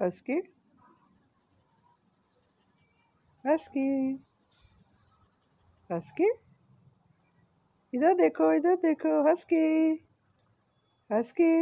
Husky. Husky. Husky. इधर देखो इधर देखो हंस के